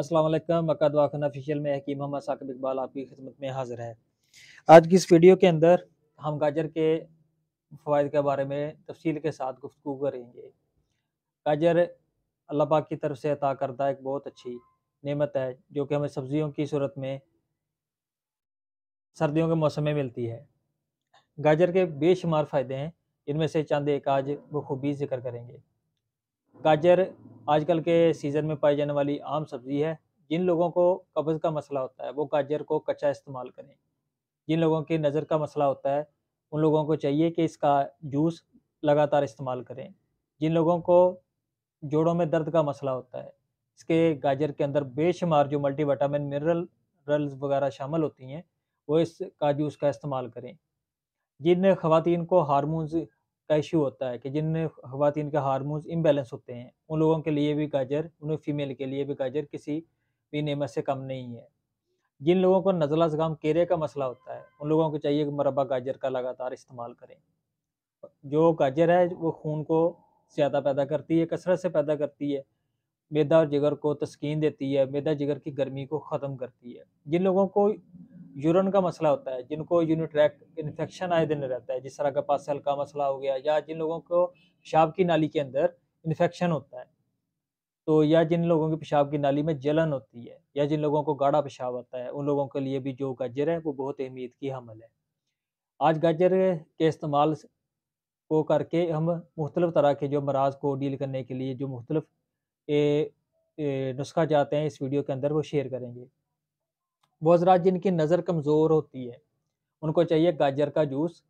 Aslam मकाद वाखन official में हकीम मोहम्मद साकिब इकबाल आपकी खिदमत में हाजिर है आज की इस वीडियो के अंदर हम गाजर के फ़वाद के बारे में तफसील के साथ गुफ्तु करेंगे गाजर अल्लाह पाक की तरफ से अता करदा एक बहुत अच्छी नेमत है जो कि हमें सब्ज़ियों की सूरत में सर्दियों के मौसम में मिलती है गाजर के बेशुमार फ़ायदे हैं इनमें से चंद एक आज बखूबी जिक्र करेंगे गाजर आजकल के सीज़न में पाई जाने वाली आम सब्ज़ी है जिन लोगों को कब्ज़ का मसला होता है वो गाजर को कच्चा इस्तेमाल करें जिन लोगों की नज़र का मसला होता है उन लोगों को चाहिए कि इसका जूस लगातार इस्तेमाल करें जिन लोगों को जोड़ों में दर्द का मसला होता है इसके गाजर के अंदर बेशुमार जो मल्टी विटामिन मिनरल रल्स वगैरह शामिल होती हैं वो इसका जूस का इस्तेमाल करें जिन खातन को हारमोन्स का इशू होता है कि जिन खातन के हारमोन्स इम्बेलेंस होते हैं उन लोगों के लिए भी गाजर उन फीमेल के लिए भी गाजर किसी भी नियमत से कम नहीं है जिन लोगों को नज़ला ज़ुकाम केरे का मसला होता है उन लोगों को चाहिए कि मरबा गाजर का लगातार इस्तेमाल करें जो गाजर है वो खून को ज़्यादा पैदा करती है कसरत से पैदा करती है मैदा और जिगर को तस्किन देती है मैदा जिगर की गर्मी को ख़त्म करती है जिन लोगों को यूरन का मसला होता है जिनको यूनिट्रैक्ट इन्फेक्शन आए दिन रहता है जिस तरह का पास का मसला हो गया या जिन लोगों को पेशाब की नाली के अंदर इन्फेक्शन होता है तो या जिन लोगों की पेशाब की नाली में जलन होती है या जिन लोगों को गाढ़ा पेशाब आता है उन लोगों के लिए भी जो गाजर है वो बहुत अहमियत की हमल है आज गाजर के इस्तेमाल को करके हम मुख्तलिफ़ तरह के जो मराज को डील करने के लिए जो मुख्तलिफ़ नुस्खा जाते हैं इस वीडियो के अंदर वो शेयर करेंगे वो हजरात जिनकी नज़र कमज़ोर होती है उनको चाहिए गाजर का जूस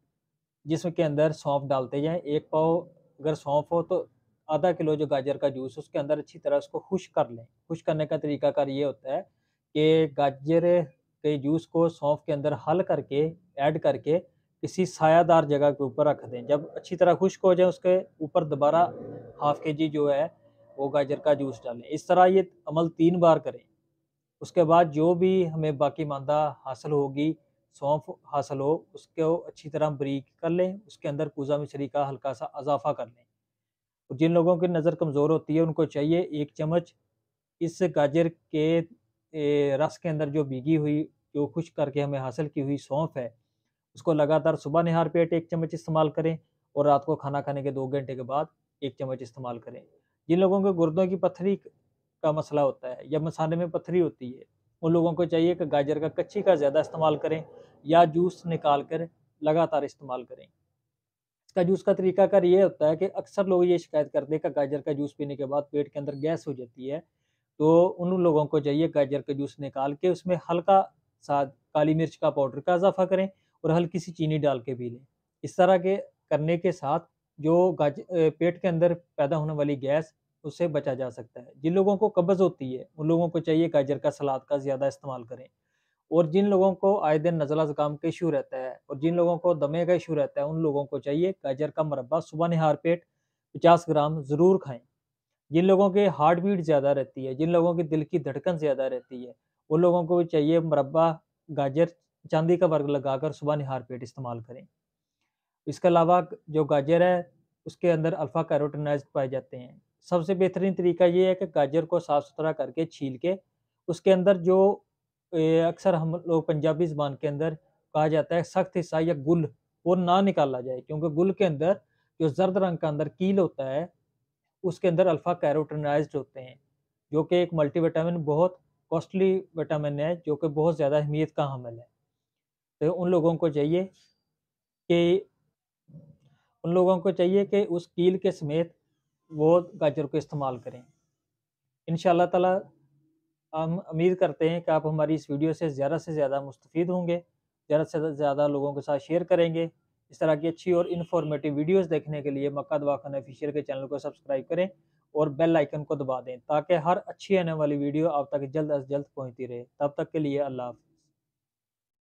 जिसमें के अंदर सौंफ डालते जाएँ एक पाव अगर सौंफ हो तो आधा किलो जो गाजर का जूस उसके अंदर अच्छी तरह उसको खुश कर लें खुश करने का तरीकाकार ये होता है कि गाजर के जूस को सौंफ के अंदर हल करके ऐड करके किसी सायादार जगह के ऊपर रख दें जब अच्छी तरह खुश्क हो जाए उसके ऊपर दोबारा हाफ के जी जो है वो गाजर का जूस डालें इस तरह ये अमल तीन बार करें उसके बाद जो भी हमें बाकी मादा हासिल होगी सौंफ हासिल हो उसको अच्छी तरह बरीक कर लें उसके अंदर कूज़ा मिश्री का हल्का सा अजाफा कर लें और जिन लोगों की नज़र कमज़ोर होती है उनको चाहिए एक चम्मच इस गाजर के रस के अंदर जो भीगी हुई जो खुश करके हमें हासिल की हुई सौंफ है उसको लगातार सुबह नहार पेट एक चम्मच इस्तेमाल करें और रात को खाना खाने के दो घंटे के बाद एक चम्मच इस्तेमाल करें जिन लोगों के गुर्दों की पथरी का मसला होता है या मसाले में पथरी होती है उन लोगों को चाहिए कि गाजर का कच्ची का ज़्यादा इस्तेमाल करें या जूस निकाल कर लगातार इस्तेमाल करें इसका जूस का तरीका कर ये होता है कि अक्सर लोग ये शिकायत करते हैं कि गाजर का जूस पीने के बाद पेट के अंदर गैस हो जाती है तो उन लोगों को चाहिए गाजर का जूस निकाल के उसमें हल्का सा काली मिर्च का पाउडर का इजाफा करें और हल्की सी चीनी डाल के पी लें इस तरह के करने के साथ जो गाज पेट के अंदर पैदा होने वाली गैस उससे बचा जा सकता है जिन लोगों को कब्ज़ होती है उन लोगों को चाहिए गाजर का सलाद का ज़्यादा इस्तेमाल करें और जिन लोगों को आए दिन नज़ला ज़ुकाम का इशू रहता है और जिन लोगों को दमे का इशू रहता है उन लोगों को चाहिए गाजर का मरबा सुबह नहार पेट पचास ग्राम ज़रूर खाएँ जिन लोगों के हार्ट बीट ज़्यादा रहती है जिन लोगों के दिल की धड़कन ज़्यादा रहती है उन लोगों को चाहिए मरबा गाजर चांदी का वर्ग लगाकर सुबह नहार पेट इस्तेमाल करें इसके अलावा जो गाजर है उसके अंदर अल्फ़ा कैरोटनाइज पाए जाते हैं सबसे बेहतरीन तरीका ये है कि गाजर को साफ़ सुथरा करके छील के उसके अंदर जो अक्सर हम लोग पंजाबी ज़बान के अंदर कहा जाता है सख्त हिस्सा या गुल वो ना निकाला जाए क्योंकि गुल के अंदर जो जर्द रंग का अंदर कील होता है उसके अंदर अल्फ़ा कैरोटनाइज होते हैं जो कि एक मल्टीविटामिन बहुत कॉस्टली विटामिन है जो कि बहुत ज़्यादा अहमियत का हमल है तो उन लोगों को चाहिए कि उन लोगों को चाहिए कि उस कील के समेत वो गाजर को इस्तेमाल करें इन ताला हम उम्मीद करते हैं कि आप हमारी इस वीडियो से ज़्यादा से ज़्यादा मुस्तफ़ होंगे ज़्यादा से ज़्यादा लोगों के साथ शेयर करेंगे इस तरह की अच्छी और इन्फॉर्मेटिव वीडियोस देखने के लिए मक्का दवाखाना ऑफिशियल के चैनल को सब्सक्राइब करें और बेल आइकन को दबा दें ताकि हर अच्छी आने वाली वीडियो आप तक जल्द अज जल्द पहुँचती रहे तब तक के लिए अल्लाह हाफ़